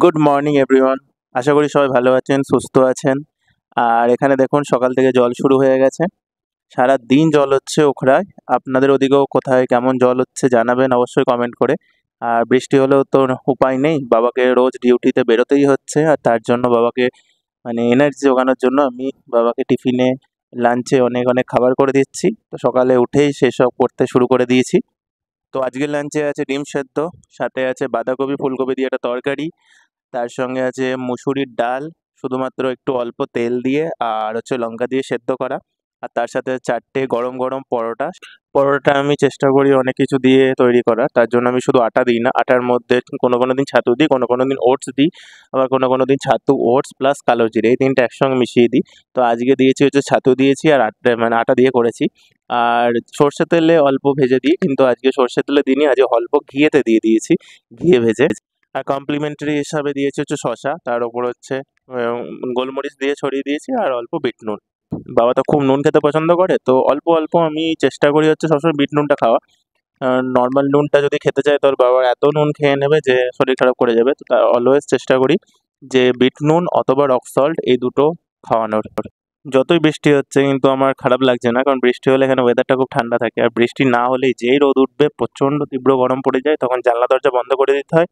good morning everyone আশা করি সবাই ভালো আছেন সুস্থ আছেন আর এখানে দেখুন সকাল থেকে জল শুরু হয়ে গেছে সারা দিন জল হচ্ছে ওখরায় আপনাদের ওদিকেও কোথায় কেমন জল হচ্ছে জানাবেন অবশ্যই কমেন্ট করে আর বৃষ্টি হলেও তো উপায় নেই বাবাকে রোজ ডিউটিতে বেরোতেই হচ্ছে আর তার জন্য বাবাকে মানে এনার্জি জোগানোর জন্য আমি বাবাকে টিফিনে লাঞ্চে অনেক অনেক খাবার করে দিচ্ছি তো সকালে উঠেই সেসব করতে শুরু করে দিয়েছি তো আজকের লাঞ্চে আছে ডিম সেদ্ধ সাথে আছে বাঁধাকপি ফুলকপি দিয়ে একটা তরকারি তার সঙ্গে আছে মুসুরির ডাল শুধুমাত্র একটু অল্প তেল দিয়ে আর হচ্ছে লঙ্কা দিয়ে সেদ্ধ করা আর তার সাথে চারটে গরম গরম পরোটা পরোটা আমি চেষ্টা করি অনেক কিছু দিয়ে তৈরি করার তার জন্য আমি শুধু আটা দিই না আটার মধ্যে কোনো কোনো দিন ছাতু দিই কোনো কোনো দিন ওটস দিই আবার কোনো কোনো দিন ছাতু ওটস প্লাস কালো জিরে এই তিনটা একসঙ্গে মিশিয়ে দিই তো আজকে দিয়েছি হচ্ছে ছাতু দিয়েছি আর আটা মানে আটা দিয়ে করেছি আর সর্ষে তেলে অল্প ভেজে দিই কিন্তু আজকে সর্ষে তেলে দিনই আজকে অল্প ঘিয়েতে দিয়ে দিয়েছি ঘিয়ে ভেজে আর কমপ্লিমেন্টারি হিসাবে দিয়েছি হচ্ছে শশা তার ওপর হচ্ছে গোলমরিচ দিয়ে ছড়িয়ে দিয়েছি আর অল্প বিট নুন বাবা তো খুব নুন খেতে পছন্দ করে তো অল্প অল্প আমি চেষ্টা করি হচ্ছে সবসময় বিট নুনটা খাওয়া নর্মাল নুনটা যদি খেতে চায় তোর বাবা এত নুন খেয়ে নেবে যে শরীর খারাপ করে যাবে তো অলওয়েজ চেষ্টা করি যে বিট নুন অথবা রক সল্ট এই দুটো খাওয়ানোর যতই বৃষ্টি হচ্ছে কিন্তু আমার খারাপ লাগছে না কারণ বৃষ্টি হলে এখানে ওয়েদারটা খুব ঠান্ডা থাকে আর বৃষ্টি না হলে যেই রোদ উঠবে প্রচণ্ড তীব্র গরম পড়ে যায় তখন জানলা দরজা বন্ধ করে দিতে হয়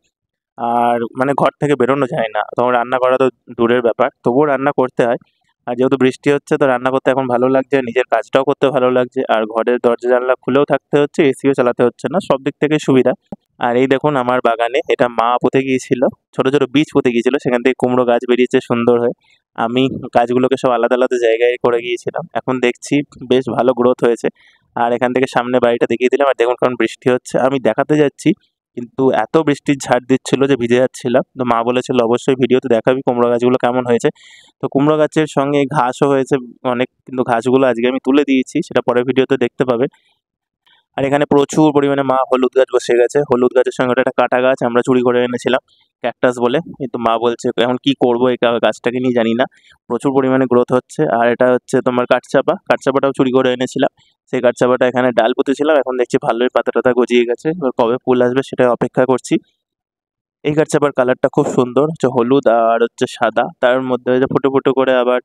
আর মানে ঘর থেকে বেরোনো যায় না তখন রান্না করা তো দূরের ব্যাপার তবুও রান্না করতে হয় আর যেহেতু বৃষ্টি হচ্ছে তো রান্না করতে এখন ভালো লাগছে নিজের কাজটাও করতে ভালো লাগছে আর ঘরের দরজা জানলা খুলেও থাকতে হচ্ছে এসিও চালাতে হচ্ছে না সব দিক থেকে সুবিধা আর এই দেখুন আমার বাগানে এটা মা পুঁতে গিয়েছিল ছোট ছোট বীজ পুঁতে গিয়েছিল সেখান থেকে কুমড়ো গাছ বেরিয়েছে সুন্দর হয়ে আমি গাছগুলোকে সব আলাদা আলাদা জায়গায় করে গিয়েছিলাম এখন দেখছি বেশ ভালো গ্রোথ হয়েছে আর এখান থেকে সামনে বাড়িটা দেখিয়ে দিলাম আর দেখুন কারণ বৃষ্টি হচ্ছে আমি দেখাতে যাচ্ছি কিন্তু এত বৃষ্টির ঝাড় দিচ্ছিল যে ভিজে যাচ্ছিলাম তো মা বলেছিল অবশ্যই ভিডিওতে দেখাবি কুমড়ো গাছগুলো কেমন হয়েছে তো কুমড়ো গাছের সঙ্গে ঘাসও হয়েছে অনেক কিন্তু ঘাসগুলো আজকে আমি তুলে দিয়েছি সেটা পরে ভিডিওতে দেখতে পাবে আর এখানে প্রচুর পরিমাণে মা হলুদ গাছ বসে গেছে হলুদ গাছের সঙ্গে ওটা একটা কাটা গাছ আমরা চুরি করে এনেছিলাম ক্যাকটাস বলে কিন্তু মা বলছে এখন কি করবো এই গাছটাকে নিয়ে জানি না প্রচুর পরিমাণে গ্রোথ হচ্ছে আর এটা হচ্ছে তোমার কাঠচাপা কাঠচাপাটাও চুরি করে এনেছিলাম সেই চাপাটা এখানে ডাল পুঁতেছিলাম এখন দেখছি ভালোই পাতা টাতা গজিয়ে গেছে এবার কবে ফুল আসবে সেটা অপেক্ষা করছি এই চাপার কালারটা খুব সুন্দর হচ্ছে হলুদ আর হচ্ছে সাদা তার মধ্যে ফুটো ফুটো করে আবার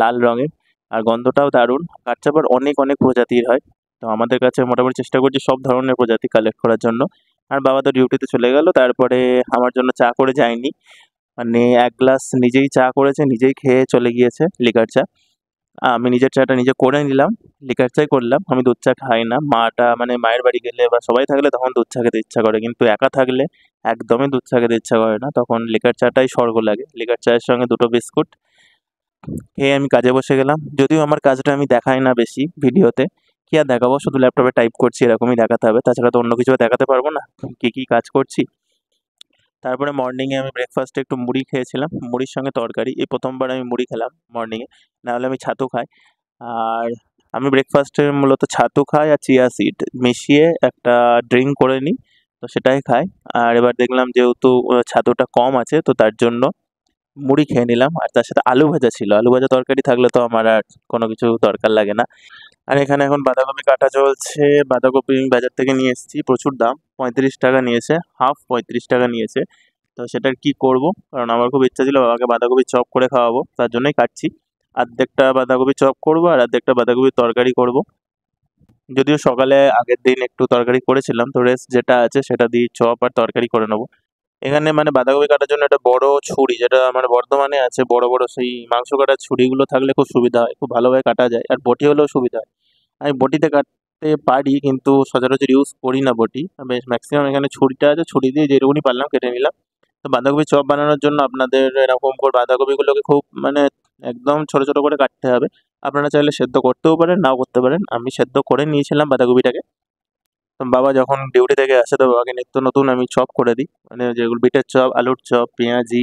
লাল রঙের আর গন্ধটাও দারুণ চাপার অনেক অনেক প্রজাতির হয় তো আমাদের কাছে মোটামুটি চেষ্টা করছি সব ধরনের প্রজাতি কালেক্ট করার জন্য আর বাবা তো ডিউটিতে চলে গেল তারপরে আমার জন্য চা করে যায়নি মানে এক গ্লাস নিজেই চা করেছে নিজেই খেয়ে চলে গিয়েছে লিকার চা আমি নিজের চাটা নিজে করে নিলাম লিকার চাই করলাম আমি দুধ চা খাই না মাটা মানে মায়ের বাড়ি গেলে বা সবাই থাকলে তখন দুধ চা খেতে ইচ্ছা করে কিন্তু একা থাকলে একদমই দুধ চা খেতে ইচ্ছা করে না তখন লিকার চাটাই স্বর্গ লাগে লিকার চায়ের সঙ্গে দুটো বিস্কুট খেয়ে আমি কাজে বসে গেলাম যদিও আমার কাজটা আমি দেখাই না বেশি ভিডিওতে কী আর দেখাবো শুধু ল্যাপটপে টাইপ করছি এরকমই দেখাতে হবে তাছাড়া তো অন্য কিছু দেখাতে পারবো না কী কী কাজ করছি তারপরে মর্নিংয়ে আমি ব্রেকফাস্টে একটু মুড়ি খেয়েছিলাম মুড়ির সঙ্গে তরকারি এই প্রথমবার আমি মুড়ি খেলাম মর্নিংয়ে নাহলে আমি ছাতু খাই আর আমি ব্রেকফাস্টে মূলত ছাতু খাই আর চিয়া সিড মিশিয়ে একটা ড্রিঙ্ক করে নিই তো সেটাই খাই আর এবার দেখলাম যেহেতু ছাতুটা কম আছে তো তার জন্য মুড়ি খেয়ে নিলাম আর তার সাথে আলু ভাজা ছিল আলু ভাজা তরকারি থাকলে তো আমার আর কোনো কিছু দরকার লাগে না আর এখানে এখন বাঁধাকপি কাটা চলছে বাঁধাকপি আমি বাজার থেকে নিয়ে এসেছি প্রচুর দাম পঁয়ত্রিশ টাকা নিয়েছে হাফ পঁয়ত্রিশ টাকা নিয়েছে তো সেটার কি করব কারণ আমার খুব ইচ্ছা ছিল বাবাকে বাঁধাকপি চপ করে খাওয়াবো তার জন্যই কাটছি আর্ধেকটা বাঁধাকপি চপ করব আর আর্ধেকটা বাঁধাকপির তরকারি করব যদিও সকালে আগের দিন একটু তরকারি করেছিলাম তো রেস্ট যেটা আছে সেটা দিয়ে চপ আর তরকারি করে নেবো এখানে মানে বাঁধাকপি কাটার জন্য একটা বড় ছুরি যেটা মানে বর্ধমানে আছে বড় বড় সেই মাংস কাটার ছুরিগুলো থাকলে খুব সুবিধা হয় খুব ভালোভাবে কাটা যায় আর বটি হলেও সুবিধা হয় আমি বটিতে কাটতে পারি কিন্তু সচরাচর ইউজ করি না বটি বেশ ম্যাক্সিমাম এখানে ছুরিটা আছে ছুরি দিয়ে যেরকমই পারলাম কেটে নিলাম তো বাঁধাকপি চপ বানানোর জন্য আপনাদের এরকম করে বাঁধাকপিগুলোকে খুব মানে একদম ছোট ছোট করে কাটতে হবে আপনারা চাইলে সেদ্ধ করতেও পারেন নাও করতে পারেন আমি সেদ্ধ করে নিয়েছিলাম বাঁধাকপিটাকে বাবা যখন ডিউটি থেকে আসে তো বাবাকে নিত্য নতুন আমি চপ করে দিই মানে যেগুলো বিটের চপ আলুর চপ পেঁয়াজি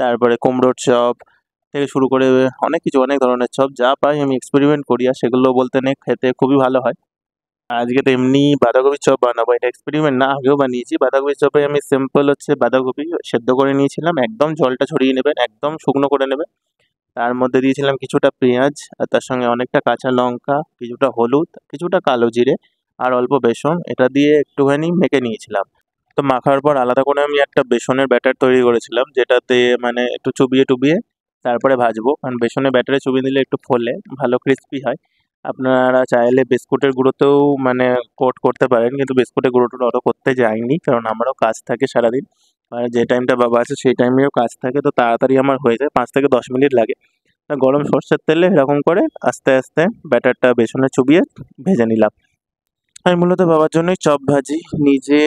তারপরে কুমড়োর চপ থেকে শুরু করে অনেক কিছু অনেক ধরনের চপ যা পাই আমি এক্সপেরিমেন্ট করি আর সেগুলো বলতে নেই খেতে খুবই ভালো হয় আজকে তো এমনি বাঁধাকপির চপ বানাবো এটা এক্সপেরিমেন্ট না আগেও বানিয়েছি বাঁধাকপির চপে আমি সিম্পল হচ্ছে বাঁধাকপি সেদ্ধ করে নিয়েছিলাম একদম জলটা ছড়িয়ে নেবেন একদম শুকনো করে নেবেন তার মধ্যে দিয়েছিলাম কিছুটা পেঁয়াজ আর তার সঙ্গে অনেকটা কাঁচা লঙ্কা কিছুটা হলুদ কিছুটা কালো জিরে আর অল্প বেসন এটা দিয়ে একটুখানি মেখে নিয়েছিলাম তো মাখার পর আলাদা করে আমি একটা বেসনের ব্যাটার তৈরি করেছিলাম যেটাতে মানে একটু চুবিয়ে টুবিয়ে তারপরে ভাজবো কারণ বেসনের ব্যাটারে চুবিয়ে দিলে একটু ফোলে ভালো ক্রিস্পি হয় আপনারা চাইলে বিস্কুটের গুঁড়োতেও মানে কোট করতে পারেন কিন্তু বিস্কুটের গুঁড়োটা অত করতে যায়নি কারণ আমারও কাজ থাকে সারাদিন আর যে টাইমটা বাবা আছে সেই টাইমেও কাজ থাকে তো তাড়াতাড়ি আমার হয়ে যায় পাঁচ থেকে দশ মিনিট লাগে গরম সর্ষের তেলে এরকম করে আস্তে আস্তে ব্যাটারটা বেসনে চুবিয়ে ভেজে নিলাম আমি মূলত বাবার জন্যই চপ ভাজি নিজে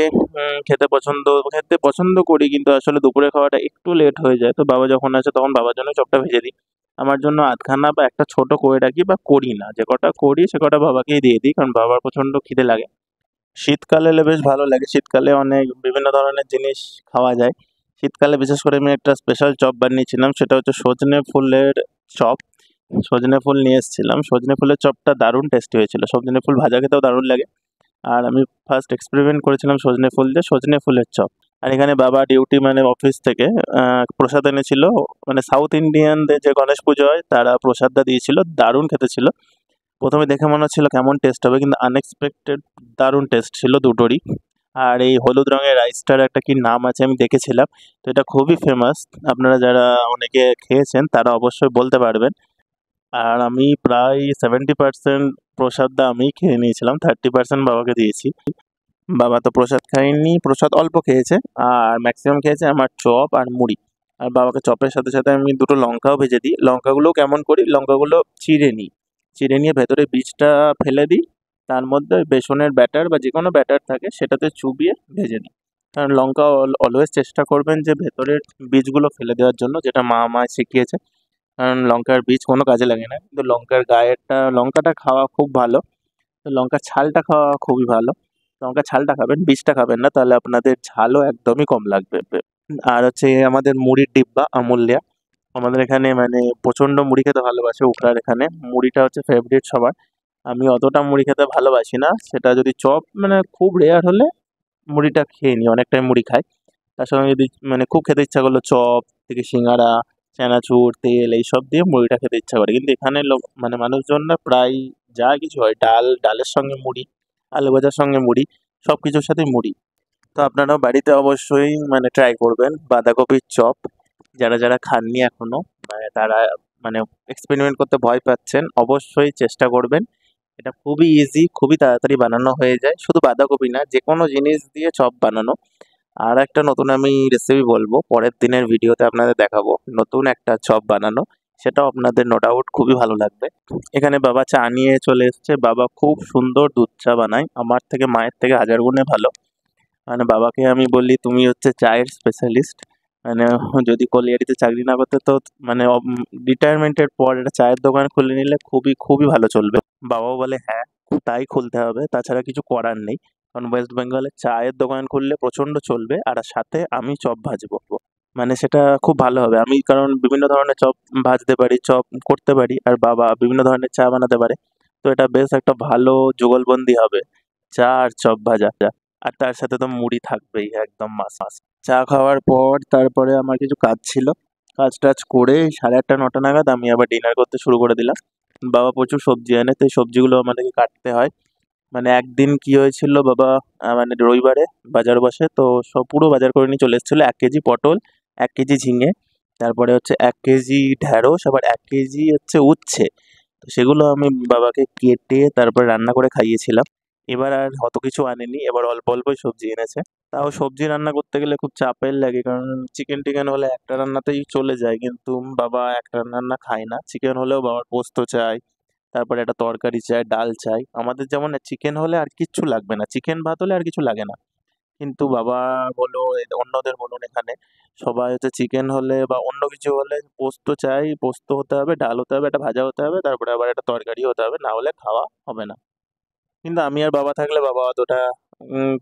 খেতে পছন্দ খেতে পছন্দ করি কিন্তু আসলে দুপুরে খাওয়াটা একটু লেট হয়ে যায় তো বাবা যখন আসে তখন বাবার জন্য চপটা ভেজে দিই আমার জন্য আধখানা বা একটা ছোট করে রাখি বা করি না যে কটা করি সে কটা বাবাকেই দিয়ে দিই কারণ বাবার প্রচণ্ড খিদে লাগে শীতকালে এলে বেশ ভালো লাগে শীতকালে অনেক বিভিন্ন ধরনের জিনিস খাওয়া যায় শীতকালে বিশেষ করে আমি একটা স্পেশাল চপ বানিয়েছিলাম সেটা হচ্ছে সজনে ফুলের চপ সজনে ফুল নিয়ে এসেছিলাম সজনে ফুলের চপটা দারুণ টেস্টি হয়েছিল সজনে ফুল ভাজা খেতেও দারুণ লাগে আর আমি ফার্স্ট এক্সপেরিমেন্ট করেছিলাম সজনে ফুল দিয়ে সজনে ফুলের চপ আর এখানে বাবা ডিউটি মানে অফিস থেকে প্রসাদ এনেছিল মানে সাউথ ইন্ডিয়ানদের যে গণেশ পুজো হয় তারা প্রসাদটা দিয়েছিল দারুণ খেতে ছিল প্রথমে দেখে মনে হচ্ছিলো কেমন টেস্ট হবে কিন্তু আনএক্সপেক্টেড দারুণ টেস্ট ছিল দুটোরই আর এই হলুদ রঙের রাইসটার একটা কি নাম আছে আমি দেখেছিলাম তো এটা খুবই ফেমাস আপনারা যারা অনেকে খেয়েছেন তারা অবশ্যই বলতে পারবেন আর আমি প্রায় সেভেন্টি পার্সেন্ট প্রসাদটা আমি খেয়ে নিয়েছিলাম থার্টি পার্সেন্ট বাবাকে দিয়েছি বাবা তো প্রসাদ খায়নি প্রসাদ অল্প খেয়েছে আর ম্যাক্সিমাম খেয়েছে আমার চপ আর মুড়ি আর বাবাকে চপের সাথে সাথে আমি দুটো লঙ্কাও ভেজে দিই লঙ্কাগুলো কেমন করি লঙ্কাগুলো চিড়ে নিই চিড়ে নিয়ে ভেতরে বীজটা ফেলে দিই তার মধ্যে বেসনের ব্যাটার বা যে কোনো ব্যাটার থাকে সেটাতে চুবিয়ে ভেজে দিই কারণ লঙ্কা অলওয়েজ চেষ্টা করবেন যে ভেতরের বীজগুলো ফেলে দেওয়ার জন্য যেটা মা আমায় শিখিয়েছে কারণ লঙ্কার বীজ কোনো কাজে লাগে না কিন্তু লঙ্কার গায়েরটা লঙ্কাটা খাওয়া খুব ভালো তো লঙ্কার ছালটা খাওয়া খুবই ভালো লঙ্কার ছালটা খাবেন বীজটা খাবেন না তাহলে আপনাদের ছালও একদমই কম লাগবে আর হচ্ছে আমাদের মুড়ির ডিব্বা আমূল্যা আমাদের এখানে মানে প্রচণ্ড মুড়ি খেতে ভালোবাসে উকড়ার এখানে মুড়িটা হচ্ছে ফেভারিট সবার আমি অতটা মুড়ি খেতে ভালোবাসি না সেটা যদি চপ মানে খুব রেয়ার হলে মুড়িটা খেয়ে নিই অনেকটাই মুড়ি খাই তার সঙ্গে যদি মানে খুব খেতে ইচ্ছা করলো চপ থেকে সিঙ্গারা চানাচুর তেল এইসব দিয়ে মুড়িটা খেতে ইচ্ছা করে কিন্তু এখানে লোক মানে মানুষজনরা প্রায় যা কিছু হয় ডাল ডালের সঙ্গে মুড়ি আলু ভাজার সঙ্গে মুড়ি সব কিছুর সাথে মুড়ি তো আপনারাও বাড়িতে অবশ্যই মানে ট্রাই করবেন বাঁধাকপির চপ যারা যারা খাননি এখনও তারা মানে এক্সপেরিমেন্ট করতে ভয় পাচ্ছেন অবশ্যই চেষ্টা করবেন এটা খুবই ইজি খুবই তাড়াতাড়ি বানানো হয়ে যায় শুধু বাঁধাকপি না যে কোনো জিনিস দিয়ে চপ বানানো আর একটা নতুন আমি রেসিপি বলবো পরের দিনের ভিডিওতে আপনাদের দেখাবো নতুন একটা চপ বানানো সেটাও আপনাদের নো ডাউট খুবই ভালো লাগবে এখানে বাবা চা নিয়ে চলে এসছে বাবা খুব সুন্দর দুধ চা বানায় আমার থেকে মায়ের থেকে হাজার গুণে ভালো মানে বাবাকে আমি বলি তুমি হচ্ছে চায়ের স্পেশালিস্ট মানে যদি কলিয়ারিতে চাকরি না করতে তো মানে রিটায়ারমেন্টের পর একটা চায়ের দোকান খুলে নিলে খুবই খুবই ভালো চলবে বাবাও বলে হ্যাঁ তাই খুলতে হবে তাছাড়া কিছু করার নেই কারণ ওয়েস্ট বেঙ্গলে চায়ের দোকান খুললে প্রচণ্ড চলবে আর সাথে আমি চপ ভাজবো মানে সেটা খুব ভালো হবে আমি কারণ বিভিন্ন ধরনের চপ ভাজতে পারি চপ করতে পারি আর বাবা বিভিন্ন ধরনের চা বানাতে পারে তো এটা বেশ একটা ভালো যুগলবন্দি হবে চা আর চপ ভাজা আর তার সাথে তো মুড়ি থাকবেই একদম মাছ মাছ চা খাওয়ার পর তারপরে আমার কিছু কাজ ছিল কাজ টাজ করে সাড়ে আটটা নটা নাগাদ আমি আবার ডিনার করতে শুরু করে দিলাম বাবা প্রচুর সবজি আনে তো এই সবজিগুলো আমাদেরকে কাটতে হয় মানে একদিন কি হয়েছিল বাবা মানে রবিবারে বাজার বসে তো সব পুরো বাজার করে নিয়ে চলে এসেছিলো এক কেজি পটল এক কেজি ঝিঙে তারপরে হচ্ছে এক কেজি ঢ্যাঁড়স আবার এক কেজি হচ্ছে উচ্ছে তো সেগুলো আমি বাবাকে কেটে তারপর রান্না করে খাইয়েছিলাম এবার আর অত কিছু আনেনি এবার অল্প অল্পই সবজি এনেছে তাও সবজি রান্না করতে গেলে খুব চাপের লাগে কারণ চিকেন টিকেন হলে একটা রান্নাতেই চলে যায় কিন্তু বাবা একটা রান্না খায় না চিকেন হলেও বাবার পোস্ত চাই তারপরে একটা তরকারি চাই ডাল চাই আমাদের যেমন চিকেন হলে আর কিচ্ছু লাগবে না চিকেন ভাত হলে আর কিছু লাগে না কিন্তু বাবা বলো অন্যদের বলুন এখানে সবাই হচ্ছে চিকেন হলে বা অন্য কিছু হলে পোস্ত চাই পোস্ত হতে হবে ডাল হতে হবে একটা ভাজা হতে হবে তারপরে আবার একটা তরকারি হতে হবে না হলে খাওয়া হবে না কিন্তু আমি আর বাবা থাকলে বাবা অতটা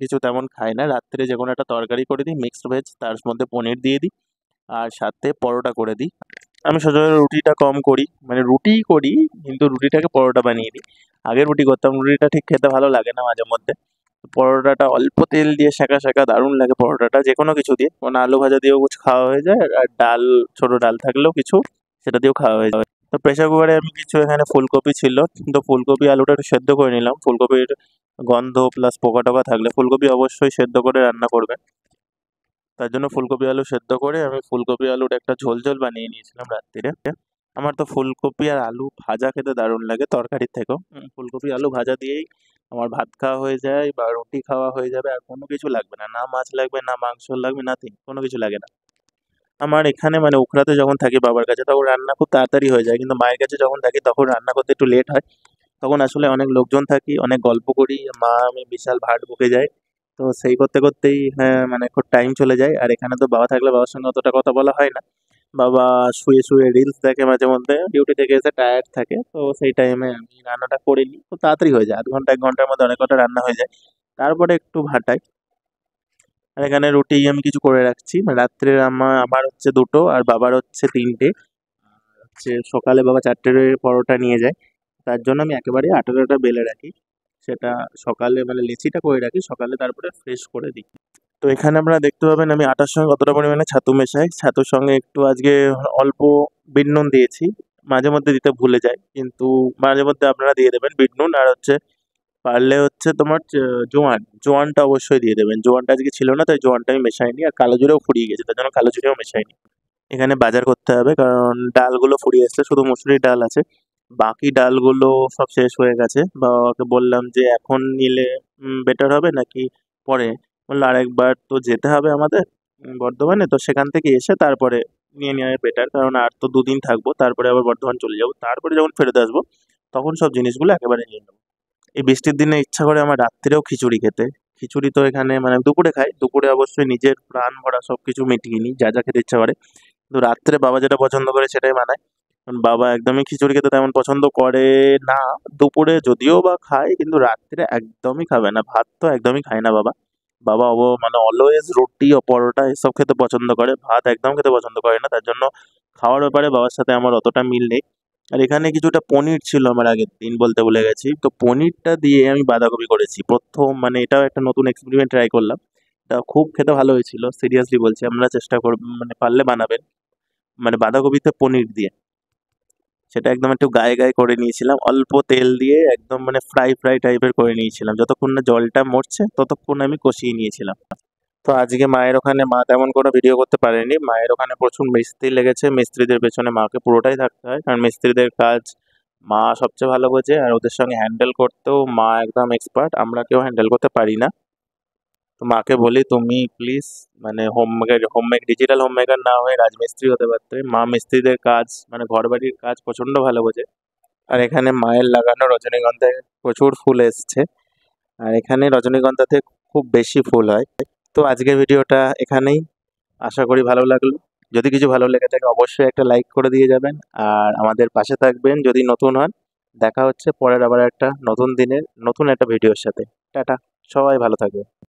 কিছু তেমন খাই না রাত্রে যে কোনো একটা তরকারি করে দিই মিক্সড ভেজ তার মধ্যে পনির দিয়ে দিই আর সাথে পরোটা করে দিই আমি সচরাচর রুটিটা কম করি মানে রুটি করি কিন্তু রুটিটাকে পরোটা বানিয়ে দিই আগে রুটি করতাম রুটিটা ঠিক খেতে ভালো লাগে না মাঝে মধ্যে পরোটাটা অল্প তেল দিয়ে শেখা শেখা দারুণ লাগে পরোটাটা যে কোনো কিছু দিয়ে মানে আলু ভাজা দিয়েও কিছু খাওয়া হয়ে যায় আর ডাল ছোট ডাল থাকলেও কিছু সেটা দিয়েও খাওয়া হয়ে যায় তো প্রেশার কুকারে আমি কিছু এখানে ফুলকপি ছিল তো ফুলকপি আলুটা একটু সেদ্ধ করে নিলাম ফুলকপির গন্ধ প্লাস পোকা টোকা থাকলে ফুলকপি অবশ্যই সেদ্ধ করে রান্না করবেন তার জন্য ফুলকপি আলু সেদ্ধ করে আমি ফুলকপি আলুর একটা ঝোল ঝোল বানিয়ে নিয়েছিলাম রাত্রিরে আমার তো ফুলকপি আর আলু ভাজা খেতে দারুণ লাগে তরকারির থেকেও ফুলকপি আলু ভাজা দিয়েই আমার ভাত খাওয়া হয়ে যায় বা রুটি খাওয়া হয়ে যাবে আর কোনো কিছু লাগবে না না মাছ লাগবে না মাংস লাগবে না নাথিং কোনো কিছু লাগে না আমার এখানে মানে উখরাতে যখন থাকি বাবার কাছে তখন রান্না খুব তাড়াতাড়ি হয়ে যায় কিন্তু মায়ের কাছে যখন থাকি তখন রান্না করতে একটু লেট হয় তখন আসলে অনেক লোকজন থাকি অনেক গল্প করি মা আমি বিশাল ভাট বুকে যাই তো সেই করতে করতেই হ্যাঁ, মানে খুব টাইম চলে যায় আর এখানে তো বাবা থাকলে বাবার সঙ্গে অতটা কথা বলা হয় না বাবা শুয়ে শুয়ে রিলস দেখে মাঝে মধ্যে ডিউটি থেকে এসে টায়ার্ড থাকে তো সেই টাইমে আমি রান্নাটা করে নিই খুব তাড়াতাড়ি হয়ে যায় আধ ঘন্টা এক ঘন্টার মধ্যে অনেক কটা রান্না হয়ে যায় তারপরে একটু ভাটাই আর এখানে রুটি আমি কিছু করে রাখছি রাত্রে আমার আমার হচ্ছে দুটো আর বাবার হচ্ছে তিনটে হচ্ছে সকালে বাবা চারটে পরোটা নিয়ে যায় তার জন্য আমি একেবারে আঠারোটা বেলে রাখি সেটা সকালে মানে লেচিটা করে রাখি সকালে তারপরে ফ্রেশ করে দিই তো এখানে আপনারা দেখতে পাবেন আমি আটার সঙ্গে কতটা পরিমাণে ছাতু মেশাই ছাতুর সঙ্গে একটু আজকে অল্প বিট নুন দিয়েছি মাঝে মধ্যে দিতে ভুলে যায় কিন্তু মাঝে মধ্যে আপনারা দিয়ে দেবেন বিটনুন আর হচ্ছে পারলে হচ্ছে তোমার জোয়ান জোয়ানটা অবশ্যই দিয়ে দেবেন জোয়ানটা আজকে ছিল না তাই জোয়ানটা আমি মেশাইনি আর কালো জুড়েও ফুরিয়ে গেছে তার জন্য কালো জুড়েও মেশাইনি এখানে বাজার করতে হবে কারণ ডালগুলো ফুরিয়ে আসছে শুধু মুসুরির ডাল আছে বাকি ডালগুলো সব শেষ হয়ে গেছে বাবাকে বললাম যে এখন নিলে বেটার হবে নাকি পরে বললো আরেকবার তো যেতে হবে আমাদের বর্ধমানে তো সেখান থেকে এসে তারপরে নিয়ে নেওয়া বেটার কারণ আর তো দুদিন থাকবো তারপরে আবার বর্ধমান চলে যাবো তারপরে যখন ফেরত আসবো তখন সব জিনিসগুলো একেবারে নিয়ে নেবো এই বৃষ্টির দিনে ইচ্ছা করে আমার রাত্রেও খিচুড়ি খেতে খিচুড়ি তো এখানে মানে দুপুরে খাই দুপুরে অবশ্যই নিজের প্রাণ ভরা সব কিছু মিটিয়ে নিই যা যা খেতে ইচ্ছা করে কিন্তু রাত্রে বাবা যেটা পছন্দ করে সেটাই বানায় বাবা একদমই খিচুড়ি খেতে তেমন পছন্দ করে না দুপুরে যদিও বা খায় কিন্তু রাত্রে একদমই খাবে না ভাত তো একদমই খায় না বাবা বাবা অব মানে অলওয়েজ রুটি ও পরোটা এসব খেতে পছন্দ করে ভাত একদম খেতে পছন্দ করে না তার জন্য খাওয়ার ব্যাপারে বাবার সাথে আমার অতটা মিল নেই আর এখানে কিছুটা পনির ছিল আমার আগের দিন বলতে ভুলে গেছি তো পনিরটা দিয়ে আমি বাঁধাকপি করেছি প্রথম মানে এটাও একটা নতুন এক্সপেরিমেন্ট ট্রাই করলাম এটা খুব খেতে ভালো হয়েছিল সিরিয়াসলি বলছি আমরা চেষ্টা করব মানে পারলে বানাবেন মানে বাঁধাকপিতে পনির দিয়ে সেটা একদম একটু গায়ে গায়ে করে নিয়েছিলাম অল্প তেল দিয়ে একদম মানে ফ্রাই ফ্রাই টাইপের করে নিয়েছিলাম যতক্ষণ না জলটা মরছে ততক্ষণ আমি কষিয়ে নিয়েছিলাম তো আজকে মায়ের ওখানে মা তেমন কোনো ভিডিও করতে পারেনি মায়ের ওখানে প্রচুর মিস্ত্রি লেগেছে মিস্ত্রিদের পেছনে মাকে পুরোটাই থাকতে হয় কারণ মিস্ত্রিদের কাজ মা সবচেয়ে ভালো বোঝে আর ওদের সঙ্গে হ্যান্ডেল করতেও মা একদম এক্সপার্ট আমরা কেউ হ্যান্ডেল করতে পারি না তো মাকে বলি তুমি প্লিজ মানে home maker home digital home maker না হয়ে রাজমিস্ত্রি হতে পারতে মা মিস্ত্রিদের কাজ মানে ঘর বাড়ির কাজ প্রচণ্ড ভালো বোঝে আর এখানে মায়ের লাগানো রজনীগন্ধায় প্রচুর ফুল এসছে আর এখানে রজনীগন্ধাতে খুব বেশি ফুল হয় তো আজকের ভিডিওটা এখানেই আশা করি ভালো লাগলো যদি কিছু ভালো লেগে থাকে অবশ্যই একটা লাইক করে দিয়ে যাবেন আর আমাদের পাশে থাকবেন যদি নতুন হন দেখা হচ্ছে পরের আবার একটা নতুন দিনের নতুন একটা ভিডিওর সাথে টাটা সবাই ভালো থাকবে